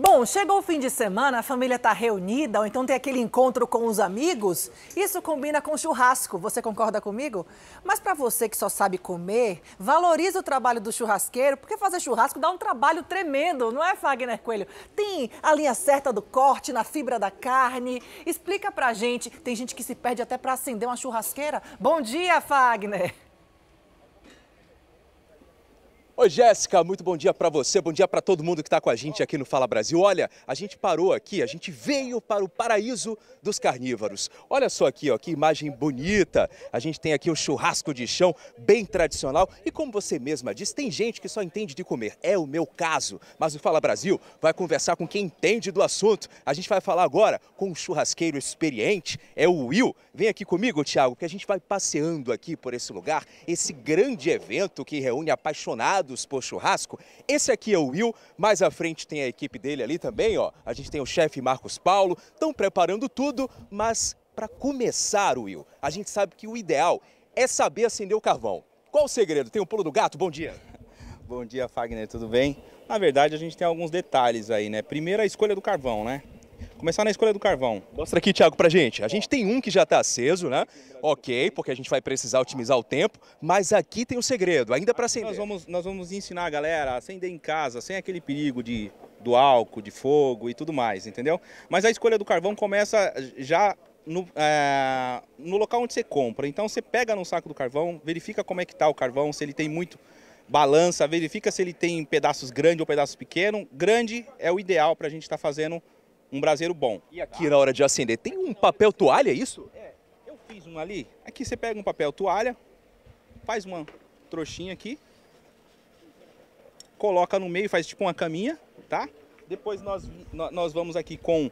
Bom, chegou o fim de semana, a família está reunida ou então tem aquele encontro com os amigos. Isso combina com churrasco, você concorda comigo? Mas para você que só sabe comer, valoriza o trabalho do churrasqueiro, porque fazer churrasco dá um trabalho tremendo, não é, Fagner Coelho? Tem a linha certa do corte, na fibra da carne. Explica pra gente, tem gente que se perde até para acender uma churrasqueira. Bom dia, Fagner! Oi, Jéssica, muito bom dia para você, bom dia para todo mundo que está com a gente aqui no Fala Brasil. Olha, a gente parou aqui, a gente veio para o paraíso dos carnívoros. Olha só aqui, ó, que imagem bonita. A gente tem aqui o um churrasco de chão, bem tradicional. E como você mesma diz, tem gente que só entende de comer. É o meu caso. Mas o Fala Brasil vai conversar com quem entende do assunto. A gente vai falar agora com um churrasqueiro experiente, é o Will. Vem aqui comigo, Thiago, que a gente vai passeando aqui por esse lugar, esse grande evento que reúne apaixonados convidados por churrasco. Esse aqui é o Will, mais à frente tem a equipe dele ali também, ó. A gente tem o chefe Marcos Paulo, estão preparando tudo, mas para começar, Will, a gente sabe que o ideal é saber acender o carvão. Qual o segredo? Tem o um pulo do gato? Bom dia. Bom dia, Fagner, tudo bem? Na verdade, a gente tem alguns detalhes aí, né? Primeiro, a escolha do carvão, né? Começar na escolha do carvão. Mostra aqui, Thiago, pra gente. A gente tem um que já está aceso, né? Ok, porque a gente vai precisar otimizar o tempo, mas aqui tem o um segredo, ainda para acender. Nós vamos, nós vamos ensinar a galera a acender em casa, sem aquele perigo de do álcool, de fogo e tudo mais, entendeu? Mas a escolha do carvão começa já no, é, no local onde você compra. Então você pega no saco do carvão, verifica como é que está o carvão, se ele tem muito balança, verifica se ele tem pedaços grandes ou pedaços pequenos. Grande é o ideal para a gente estar tá fazendo um braseiro bom. E aqui na hora de acender, tem um papel toalha, é isso? É, eu fiz um ali. Aqui você pega um papel toalha, faz uma trouxinha aqui, coloca no meio, faz tipo uma caminha, tá? Depois nós, nós vamos aqui com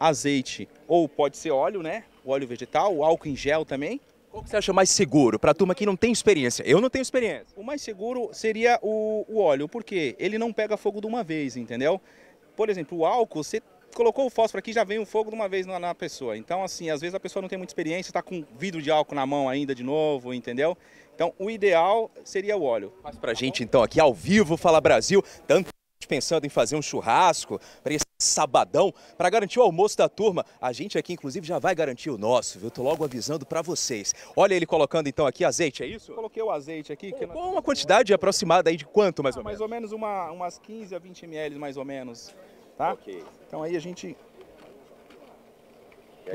azeite ou pode ser óleo, né? O óleo vegetal, o álcool em gel também. Qual que você acha mais seguro para a turma que não tem experiência? Eu não tenho experiência. O mais seguro seria o, o óleo, porque ele não pega fogo de uma vez, entendeu? Por exemplo, o álcool, você colocou o fósforo aqui, já vem um fogo de uma vez na, pessoa. Então, assim, às vezes a pessoa não tem muita experiência, está com vidro de álcool na mão ainda de novo, entendeu? Então, o ideal seria o óleo. Mas pra tá gente, então, aqui ao vivo, Fala Brasil, tanto pensando em fazer um churrasco para esse sabadão, para garantir o almoço da turma. A gente aqui, inclusive, já vai garantir o nosso, viu? Tô logo avisando para vocês. Olha ele colocando, então, aqui azeite, é isso? coloquei o azeite aqui. Pô, que é, uma quantidade aproximada aí de quanto, mais ah, ou mais menos? Mais ou menos uma, umas 15 a 20 ml, mais ou menos tá? Okay. Então aí a gente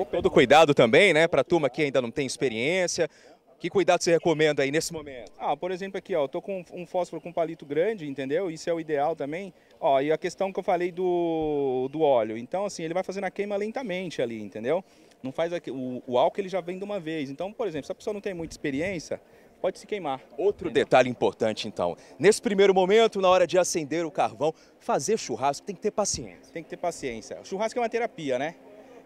todo cuidado também, né, para turma que ainda não tem experiência. Que cuidado você recomenda aí nesse momento? Ah, por exemplo, aqui, ó, tô com um fósforo com palito grande, entendeu? Isso é o ideal também. Ó, e a questão que eu falei do, do óleo. Então, assim, ele vai fazendo a queima lentamente ali, entendeu? Não faz aqui, o, o álcool ele já vem de uma vez. Então, por exemplo, se a pessoa não tem muita experiência, pode se queimar. Outro detalhe importante, então. Nesse primeiro momento, na hora de acender o carvão, fazer churrasco tem que ter paciência. Tem que ter paciência. O churrasco é uma terapia, né?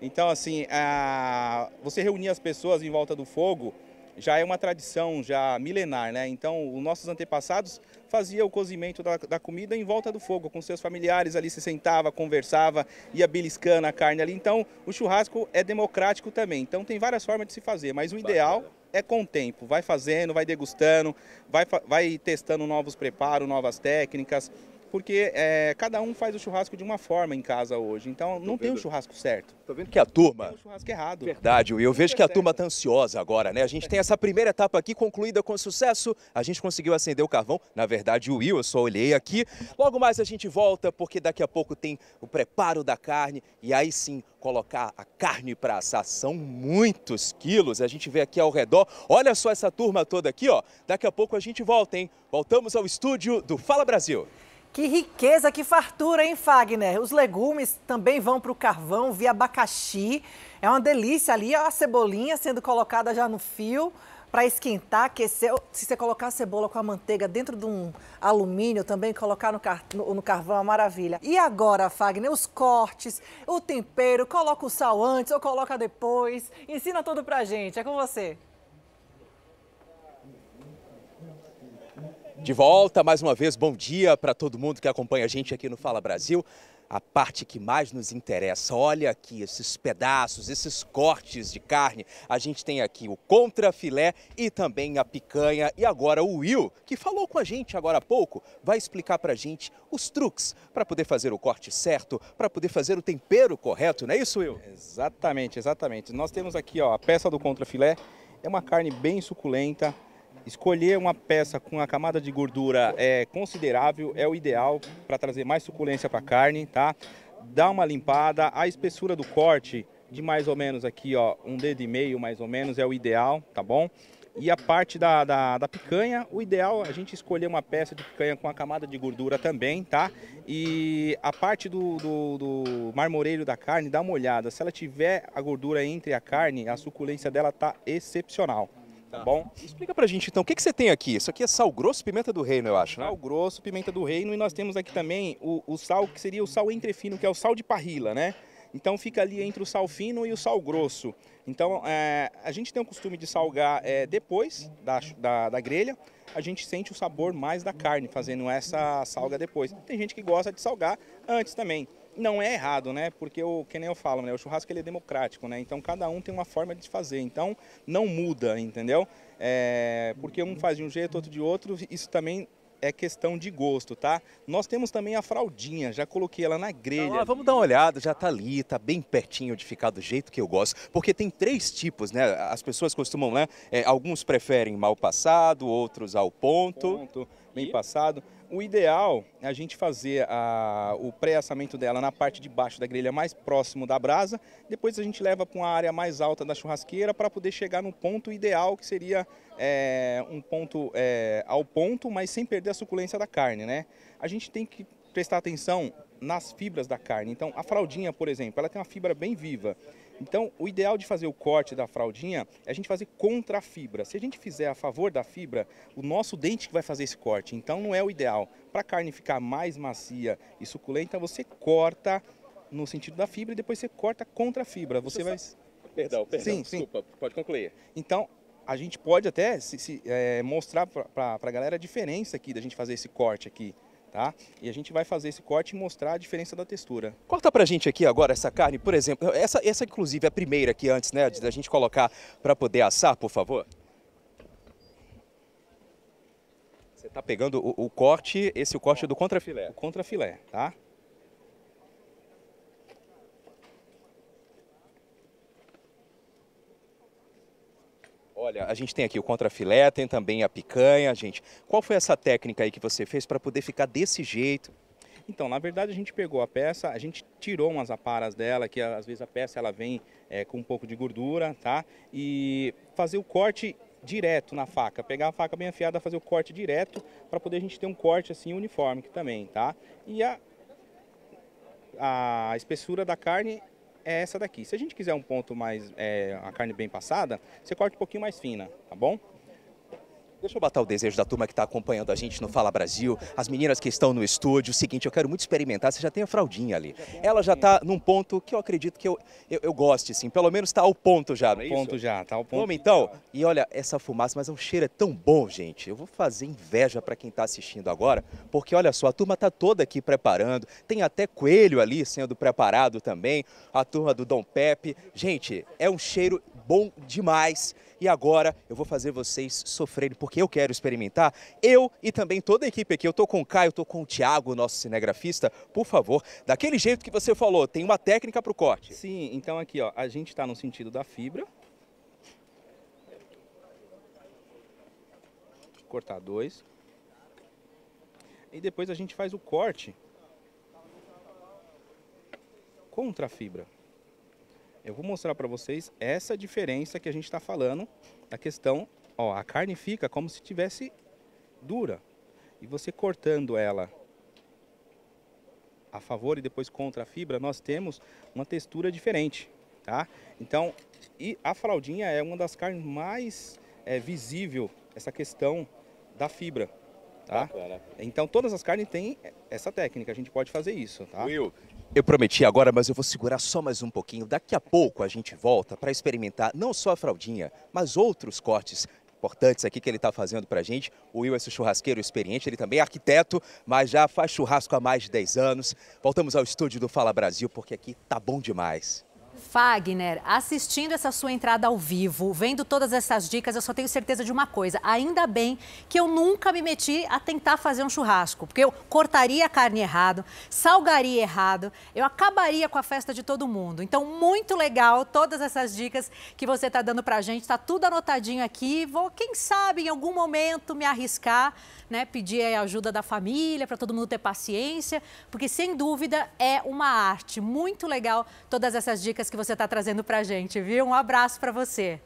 Então, assim, a... você reunir as pessoas em volta do fogo já é uma tradição já milenar, né? Então, os nossos antepassados faziam o cozimento da, da, comida em volta do fogo, com seus familiares ali se sentava, conversava, ia beliscando a carne ali. Então, o churrasco é democrático também. Então, tem várias formas de se fazer, mas o ideal é com o tempo. Vai fazendo, vai degustando, vai, vai testando novos preparos, novas técnicas porque é, cada um faz o churrasco de uma forma em casa hoje. Então não tem o um churrasco certo. Tô vendo que a turma. Tem um churrasco errado. Verdade, e eu vejo que a turma está ansiosa agora, né? A gente tem essa primeira etapa aqui concluída com sucesso. A gente conseguiu acender o carvão. Na verdade, o Will, eu só olhei aqui. Logo mais a gente volta, porque daqui a pouco tem o preparo da carne e aí sim colocar a carne para assar. São muitos quilos. A gente vê aqui ao redor. Olha só essa turma toda aqui, ó. Daqui a pouco a gente volta, hein? Voltamos ao estúdio do Fala Brasil. Que riqueza, que fartura, hein, Fagner? Os legumes também vão para o carvão via abacaxi. É uma delícia ali, a cebolinha sendo colocada já no fio para esquentar, aquecer. Se você colocar a cebola com a manteiga dentro de um alumínio, também colocar no, car... no, no carvão, é uma maravilha. E agora, Fagner, os cortes, o tempero, coloca o sal antes ou coloca depois. Ensina tudo pra gente, é com você. De volta, mais uma vez, bom dia para todo mundo que acompanha a gente aqui no Fala Brasil. A parte que mais nos interessa, olha aqui esses pedaços, esses cortes de carne. A gente tem aqui o contrafilé e também a picanha. E agora o Will, que falou com a gente agora há pouco, vai explicar para a gente os truques para poder fazer o corte certo, para poder fazer o tempero correto, não é isso, Will? Exatamente, exatamente. Nós temos aqui ó, a peça do contrafilé, é uma carne bem suculenta, Escolher uma peça com a camada de gordura é considerável, é o ideal para trazer mais suculência para a carne, tá? Dá uma limpada, a espessura do corte de mais ou menos aqui, ó, um dedo e meio mais ou menos é o ideal, tá bom? E a parte da, da, da, picanha, o ideal é a gente escolher uma peça de picanha com a camada de gordura também, tá? E a parte do, do, do marmoreio da carne, dá uma olhada. Se ela tiver a gordura entre a carne, a suculência dela tá excepcional. Tá bom? Explica pra gente então, o que, que você tem aqui? Isso aqui é sal grosso pimenta do reino, eu acho, né? Sal grosso, pimenta do reino e nós temos aqui também o, o sal que seria o sal entrefino, que é o sal de parrila, né? Então fica ali entre o sal fino e o sal grosso. Então é, a gente tem o costume de salgar é, depois da, da, da, grelha, a gente sente o sabor mais da carne fazendo essa salga depois. Tem gente que gosta de salgar antes também não é errado, né? Porque o que nem eu falo, né? O churrasco ele é democrático, né? Então cada um tem uma forma de fazer. Então não muda, entendeu? É, porque um faz de um jeito, outro de outro. Isso também é questão de gosto, tá? Nós temos também a fraldinha, já coloquei ela na então, grelha. ah, vamos dar uma olhada, já tá ali, tá bem pertinho de ficar do jeito que eu gosto, porque tem três tipos, né? As pessoas costumam, né? É, alguns preferem mal passado, outros ao ponto, ponto bem e? passado. O ideal é a gente fazer a, o pré-assamento dela na parte de baixo da grelha mais próximo da brasa, depois a gente leva para uma área mais alta da churrasqueira para poder chegar no ponto ideal, que seria é, um ponto é, ao ponto, mas sem perder a suculência da carne. Né? A gente tem que prestar atenção nas fibras da carne. Então, a fraldinha, por exemplo, ela tem uma fibra bem viva. Então, o ideal de fazer o corte da fraldinha é a gente fazer contra a fibra. Se a gente fizer a favor da fibra, o nosso dente que vai fazer esse corte. Então, não é o ideal. Para a carne ficar mais macia e suculenta, você corta no sentido da fibra e depois você corta contra a fibra. Você vai... Perdão, perdão, sim, desculpa, sim. pode concluir. Então, a gente pode até se, se, é, mostrar para a galera a diferença aqui da gente fazer esse corte aqui tá? E a gente vai fazer esse corte e mostrar a diferença da textura. Corta pra gente aqui agora essa carne, por exemplo, essa, essa inclusive é a primeira aqui antes, né, da gente colocar para poder assar, por favor. Você tá pegando o, o corte, esse é o corte do contrafilé. O contrafilé, tá? Olha, a gente tem aqui o contrafilé, tem também a picanha, gente. Qual foi essa técnica aí que você fez para poder ficar desse jeito? Então, na verdade, a gente pegou a peça, a gente tirou umas aparas dela, que às vezes a peça ela vem é, com um pouco de gordura, tá? E fazer o corte direto na faca, pegar a faca bem afiada, fazer o corte direto para poder a gente ter um corte assim uniforme também, tá? E a, a espessura da carne é essa daqui. Se a gente quiser um ponto mais, é, a carne bem passada, você corta um pouquinho mais fina, tá bom? Deixa eu botar o desejo da turma que está acompanhando a gente no Fala Brasil, as meninas que estão no estúdio. O seguinte, eu quero muito experimentar, você já tem a fraldinha ali. Ela já está num ponto que eu acredito que eu, eu, eu goste, sim. Pelo menos está ao ponto já, não é ponto já, está ao ponto. Vamos então. E olha, essa fumaça, mas o é cheiro é tão bom, gente. Eu vou fazer inveja para quem está assistindo agora, porque olha só, a turma está toda aqui preparando. Tem até coelho ali sendo preparado também. A turma do Dom Pepe. Gente, é um cheiro bom demais e agora eu vou fazer vocês sofrerem, porque eu quero experimentar. Eu e também toda a equipe aqui, eu tô com o Caio, tô com o Thiago, nosso cinegrafista, por favor, daquele jeito que você falou, tem uma técnica para o corte. Sim, então aqui ó, a gente está no sentido da fibra. Cortar dois. E depois a gente faz o corte contra a fibra. Eu vou mostrar para vocês essa diferença que a gente está falando a questão, ó, a carne fica como se tivesse dura. E você cortando ela a favor e depois contra a fibra, nós temos uma textura diferente, tá? Então, e a fraldinha é uma das carnes mais é, visível essa questão da fibra, tá? Então, todas as carnes têm essa técnica, a gente pode fazer isso, tá? Will, eu prometi agora, mas eu vou segurar só mais um pouquinho. Daqui a pouco a gente volta para experimentar não só a fraldinha, mas outros cortes importantes aqui que ele está fazendo para a gente. O Will é esse churrasqueiro experiente, ele também é arquiteto, mas já faz churrasco há mais de 10 anos. Voltamos ao estúdio do Fala Brasil, porque aqui tá bom demais. Fagner, assistindo essa sua entrada ao vivo, vendo todas essas dicas, eu só tenho certeza de uma coisa. Ainda bem que eu nunca me meti a tentar fazer um churrasco, porque eu cortaria a carne errado, salgaria errado, eu acabaria com a festa de todo mundo. Então, muito legal todas essas dicas que você está dando para a gente. Está tudo anotadinho aqui. Vou, quem sabe, em algum momento me arriscar, né, pedir a ajuda da família para todo mundo ter paciência, porque sem dúvida é uma arte. Muito legal todas essas dicas dicas que você está trazendo para a gente, viu? Um abraço para você.